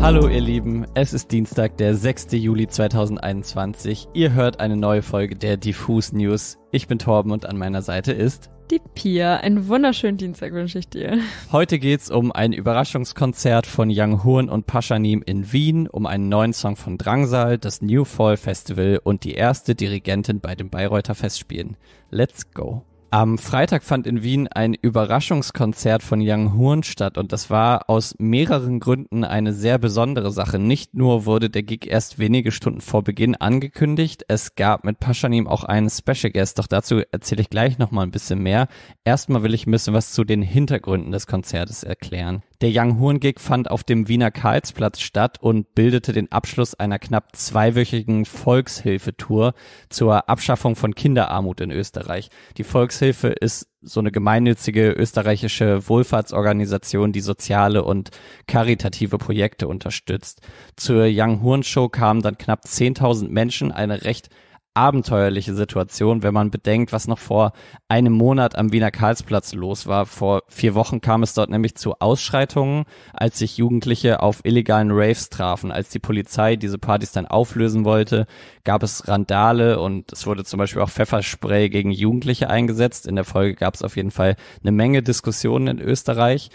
Hallo ihr Lieben, es ist Dienstag, der 6. Juli 2021. Ihr hört eine neue Folge der Diffus News. Ich bin Torben und an meiner Seite ist die Pia. Einen wunderschönen Dienstag wünsche ich dir. Heute geht es um ein Überraschungskonzert von Young Horn und Paschanim in Wien, um einen neuen Song von Drangsal, das New Fall Festival und die erste Dirigentin bei den Bayreuther Festspielen. Let's go. Am Freitag fand in Wien ein Überraschungskonzert von Young Horn statt und das war aus mehreren Gründen eine sehr besondere Sache. Nicht nur wurde der Gig erst wenige Stunden vor Beginn angekündigt, es gab mit Paschanim auch einen Special Guest, doch dazu erzähle ich gleich nochmal ein bisschen mehr. Erstmal will ich ein bisschen was zu den Hintergründen des Konzertes erklären. Der Young Horn Gig fand auf dem Wiener Karlsplatz statt und bildete den Abschluss einer knapp zweiwöchigen Volkshilfetour zur Abschaffung von Kinderarmut in Österreich. Die Volkshilfe ist so eine gemeinnützige österreichische Wohlfahrtsorganisation, die soziale und karitative Projekte unterstützt. Zur Young Horn Show kamen dann knapp 10.000 Menschen, eine recht abenteuerliche Situation, wenn man bedenkt, was noch vor einem Monat am Wiener Karlsplatz los war. Vor vier Wochen kam es dort nämlich zu Ausschreitungen, als sich Jugendliche auf illegalen Raves trafen. Als die Polizei diese Partys dann auflösen wollte, gab es Randale und es wurde zum Beispiel auch Pfefferspray gegen Jugendliche eingesetzt. In der Folge gab es auf jeden Fall eine Menge Diskussionen in Österreich.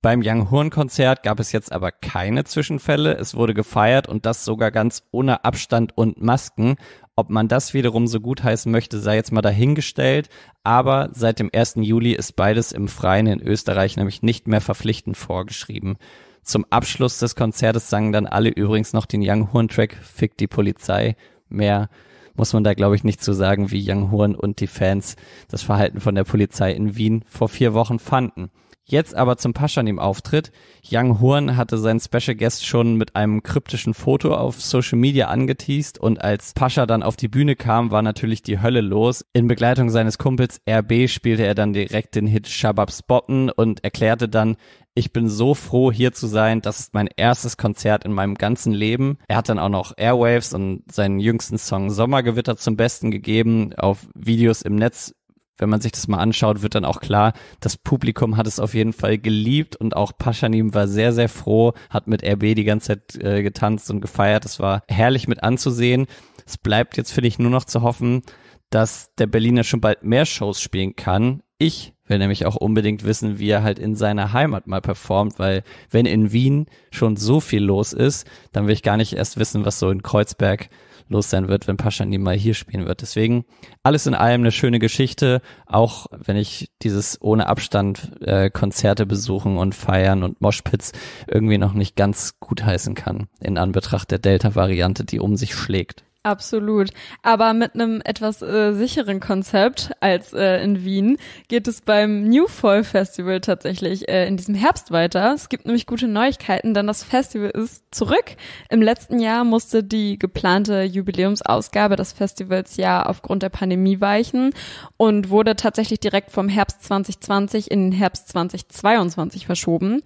Beim Young Horn Konzert gab es jetzt aber keine Zwischenfälle. Es wurde gefeiert und das sogar ganz ohne Abstand und Masken, ob man das wiederum so gut heißen möchte, sei jetzt mal dahingestellt. Aber seit dem 1. Juli ist beides im Freien in Österreich nämlich nicht mehr verpflichtend vorgeschrieben. Zum Abschluss des Konzertes sangen dann alle übrigens noch den Young Horn Track Fick die Polizei. Mehr muss man da, glaube ich, nicht zu so sagen, wie Young Horn und die Fans das Verhalten von der Polizei in Wien vor vier Wochen fanden. Jetzt aber zum Paschanim-Auftritt. Young Horn hatte seinen Special Guest schon mit einem kryptischen Foto auf Social Media angeteased und als Pascha dann auf die Bühne kam, war natürlich die Hölle los. In Begleitung seines Kumpels RB spielte er dann direkt den Hit Shabab Spotten und erklärte dann, ich bin so froh, hier zu sein. Das ist mein erstes Konzert in meinem ganzen Leben. Er hat dann auch noch Airwaves und seinen jüngsten Song Sommergewitter zum Besten gegeben. Auf Videos im Netz wenn man sich das mal anschaut, wird dann auch klar, das Publikum hat es auf jeden Fall geliebt und auch Paschanim war sehr, sehr froh, hat mit RB die ganze Zeit äh, getanzt und gefeiert. Es war herrlich mit anzusehen. Es bleibt jetzt, finde ich, nur noch zu hoffen, dass der Berliner schon bald mehr Shows spielen kann. Ich will nämlich auch unbedingt wissen, wie er halt in seiner Heimat mal performt, weil wenn in Wien schon so viel los ist, dann will ich gar nicht erst wissen, was so in Kreuzberg los sein wird, wenn Paschani mal hier spielen wird. Deswegen alles in allem eine schöne Geschichte, auch wenn ich dieses ohne Abstand äh, Konzerte besuchen und feiern und Moshpits irgendwie noch nicht ganz gut heißen kann, in Anbetracht der Delta-Variante, die um sich schlägt. Absolut. Aber mit einem etwas äh, sicheren Konzept als äh, in Wien geht es beim New Fall Festival tatsächlich äh, in diesem Herbst weiter. Es gibt nämlich gute Neuigkeiten, denn das Festival ist zurück. Im letzten Jahr musste die geplante Jubiläumsausgabe des Festivals ja aufgrund der Pandemie weichen und wurde tatsächlich direkt vom Herbst 2020 in den Herbst 2022 verschoben.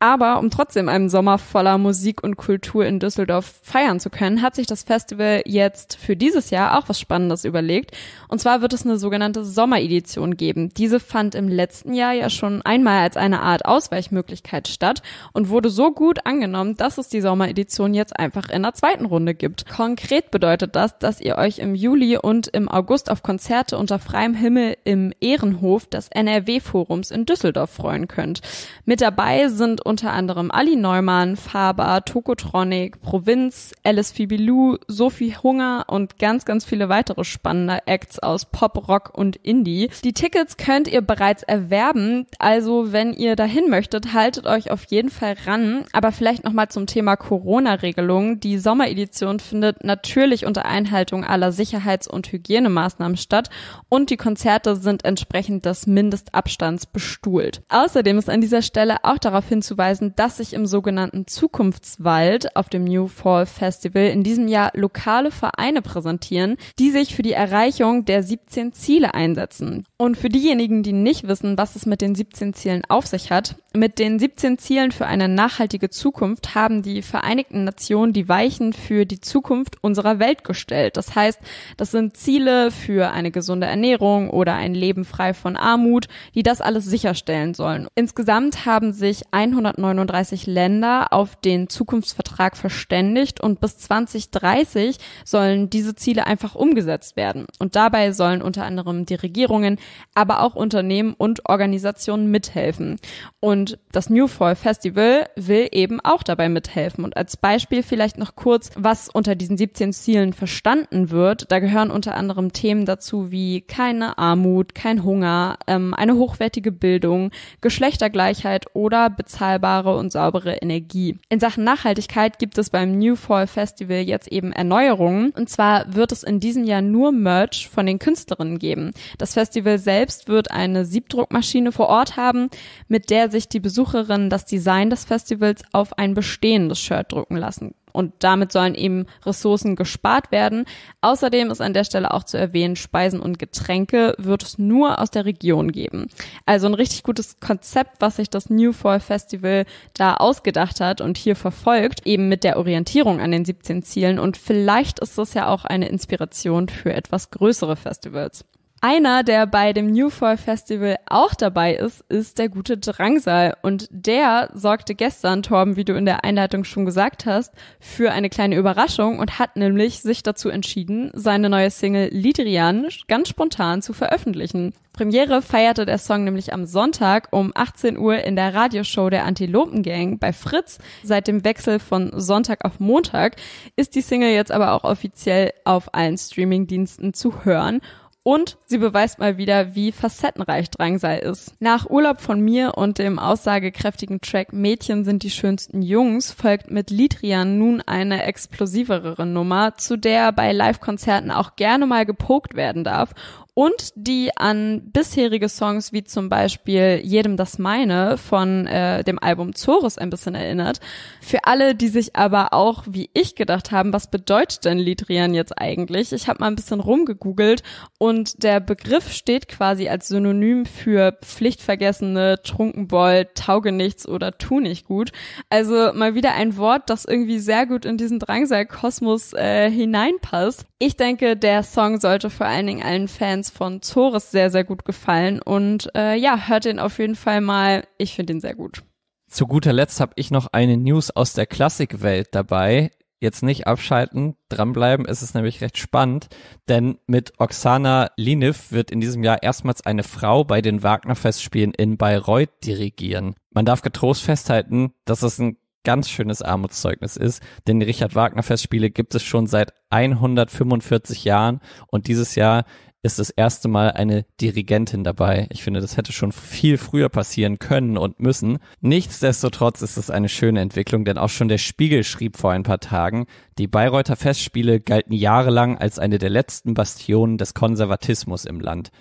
Aber um trotzdem einen Sommer voller Musik und Kultur in Düsseldorf feiern zu können, hat sich das Festival jetzt für dieses Jahr auch was Spannendes überlegt. Und zwar wird es eine sogenannte Sommeredition geben. Diese fand im letzten Jahr ja schon einmal als eine Art Ausweichmöglichkeit statt und wurde so gut angenommen, dass es die Sommeredition jetzt einfach in der zweiten Runde gibt. Konkret bedeutet das, dass ihr euch im Juli und im August auf Konzerte unter freiem Himmel im Ehrenhof des NRW-Forums in Düsseldorf freuen könnt. Mit dabei sind unter anderem Ali Neumann, Faber, Tokotronic, Provinz, Alice Fibilou, Sophie Hunger und ganz, ganz viele weitere spannende Acts aus Pop, Rock und Indie. Die Tickets könnt ihr bereits erwerben, also wenn ihr dahin möchtet, haltet euch auf jeden Fall ran. Aber vielleicht nochmal zum Thema corona regelung Die Sommeredition findet natürlich unter Einhaltung aller Sicherheits- und Hygienemaßnahmen statt und die Konzerte sind entsprechend des Mindestabstands bestuhlt. Außerdem ist an dieser Stelle auch darauf hinzuweisen, hinzuweisen, dass sich im sogenannten Zukunftswald auf dem New Fall Festival in diesem Jahr lokale Vereine präsentieren, die sich für die Erreichung der 17 Ziele einsetzen. Und für diejenigen, die nicht wissen, was es mit den 17 Zielen auf sich hat, mit den 17 Zielen für eine nachhaltige Zukunft haben die Vereinigten Nationen die Weichen für die Zukunft unserer Welt gestellt. Das heißt, das sind Ziele für eine gesunde Ernährung oder ein Leben frei von Armut, die das alles sicherstellen sollen. Insgesamt haben sich 100 139 Länder auf den Zukunftsvertrag verständigt und bis 2030 sollen diese Ziele einfach umgesetzt werden. Und dabei sollen unter anderem die Regierungen, aber auch Unternehmen und Organisationen mithelfen. Und das New Fall Festival will eben auch dabei mithelfen. Und als Beispiel vielleicht noch kurz, was unter diesen 17 Zielen verstanden wird. Da gehören unter anderem Themen dazu wie keine Armut, kein Hunger, ähm, eine hochwertige Bildung, Geschlechtergleichheit oder bezahlbare bezahlbare und saubere Energie. In Sachen Nachhaltigkeit gibt es beim New Fall Festival jetzt eben Erneuerungen. Und zwar wird es in diesem Jahr nur Merch von den Künstlerinnen geben. Das Festival selbst wird eine Siebdruckmaschine vor Ort haben, mit der sich die Besucherinnen das Design des Festivals auf ein bestehendes Shirt drucken lassen und damit sollen eben Ressourcen gespart werden. Außerdem ist an der Stelle auch zu erwähnen, Speisen und Getränke wird es nur aus der Region geben. Also ein richtig gutes Konzept, was sich das New Fall Festival da ausgedacht hat und hier verfolgt, eben mit der Orientierung an den 17 Zielen und vielleicht ist das ja auch eine Inspiration für etwas größere Festivals. Einer, der bei dem New Fall Festival auch dabei ist, ist der gute Drangsal. Und der sorgte gestern, Torben, wie du in der Einleitung schon gesagt hast, für eine kleine Überraschung und hat nämlich sich dazu entschieden, seine neue Single Lidrian ganz spontan zu veröffentlichen. Premiere feierte der Song nämlich am Sonntag um 18 Uhr in der Radioshow der Antilopen Gang bei Fritz. Seit dem Wechsel von Sonntag auf Montag ist die Single jetzt aber auch offiziell auf allen Streamingdiensten zu hören und sie beweist mal wieder, wie facettenreich Drangsal ist. Nach Urlaub von mir und dem aussagekräftigen Track Mädchen sind die schönsten Jungs folgt mit Lidrian nun eine explosivere Nummer, zu der bei Live-Konzerten auch gerne mal gepokt werden darf und die an bisherige Songs wie zum Beispiel Jedem das Meine von äh, dem Album Zorus ein bisschen erinnert. Für alle, die sich aber auch wie ich gedacht haben, was bedeutet denn Liedrian jetzt eigentlich? Ich habe mal ein bisschen rumgegoogelt und der Begriff steht quasi als Synonym für Pflichtvergessene, Trunkenbold, Taugenichts oder Tu nicht gut. Also mal wieder ein Wort, das irgendwie sehr gut in diesen Drangsal-Kosmos äh, hineinpasst. Ich denke, der Song sollte vor allen Dingen allen Fans Performance von Zoris sehr, sehr gut gefallen. Und äh, ja, hört den auf jeden Fall mal. Ich finde ihn sehr gut. Zu guter Letzt habe ich noch eine News aus der Klassikwelt dabei. Jetzt nicht abschalten, dranbleiben, es ist nämlich recht spannend, denn mit Oksana Liniv wird in diesem Jahr erstmals eine Frau bei den Wagner-Festspielen in Bayreuth dirigieren. Man darf getrost festhalten, dass es ein ganz schönes Armutszeugnis ist, denn die Richard Wagner Festspiele gibt es schon seit 145 Jahren und dieses Jahr ist das erste Mal eine Dirigentin dabei. Ich finde, das hätte schon viel früher passieren können und müssen. Nichtsdestotrotz ist es eine schöne Entwicklung, denn auch schon der Spiegel schrieb vor ein paar Tagen, die Bayreuther Festspiele galten jahrelang als eine der letzten Bastionen des Konservatismus im Land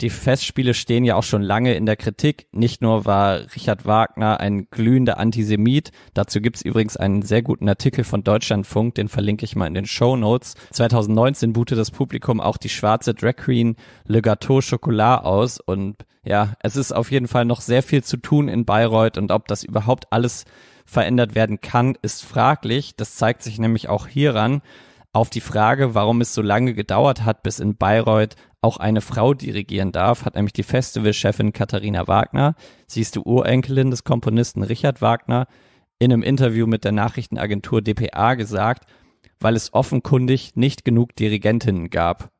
die Festspiele stehen ja auch schon lange in der Kritik. Nicht nur war Richard Wagner ein glühender Antisemit, dazu gibt's übrigens einen sehr guten Artikel von Deutschlandfunk, den verlinke ich mal in den Show Notes. 2019 buhte das Publikum auch die schwarze Drag Queen Le Gâteau Chocolat aus und ja, es ist auf jeden Fall noch sehr viel zu tun in Bayreuth und ob das überhaupt alles verändert werden kann, ist fraglich. Das zeigt sich nämlich auch hieran, auf die Frage, warum es so lange gedauert hat, bis in Bayreuth auch eine Frau dirigieren darf, hat nämlich die Festivalchefin Katharina Wagner, sie ist die Urenkelin des Komponisten Richard Wagner, in einem Interview mit der Nachrichtenagentur dpa gesagt, weil es offenkundig nicht genug Dirigentinnen gab.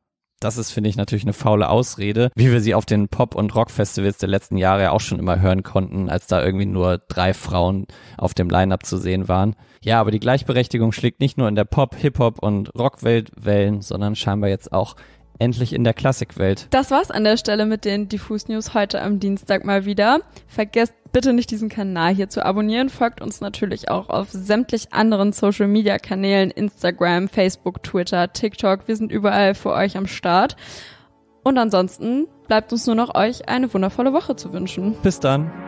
Das ist, finde ich, natürlich eine faule Ausrede, wie wir sie auf den Pop- und Rockfestivals der letzten Jahre auch schon immer hören konnten, als da irgendwie nur drei Frauen auf dem Line-Up zu sehen waren. Ja, aber die Gleichberechtigung schlägt nicht nur in der Pop-, Hip-Hop- und Rockwelt Wellen, sondern scheinbar jetzt auch endlich in der Klassikwelt. Das war's an der Stelle mit den Diffus News heute am Dienstag mal wieder. Vergesst bitte nicht diesen Kanal hier zu abonnieren. Folgt uns natürlich auch auf sämtlich anderen Social Media Kanälen, Instagram, Facebook, Twitter, TikTok. Wir sind überall für euch am Start. Und ansonsten bleibt uns nur noch euch eine wundervolle Woche zu wünschen. Bis dann.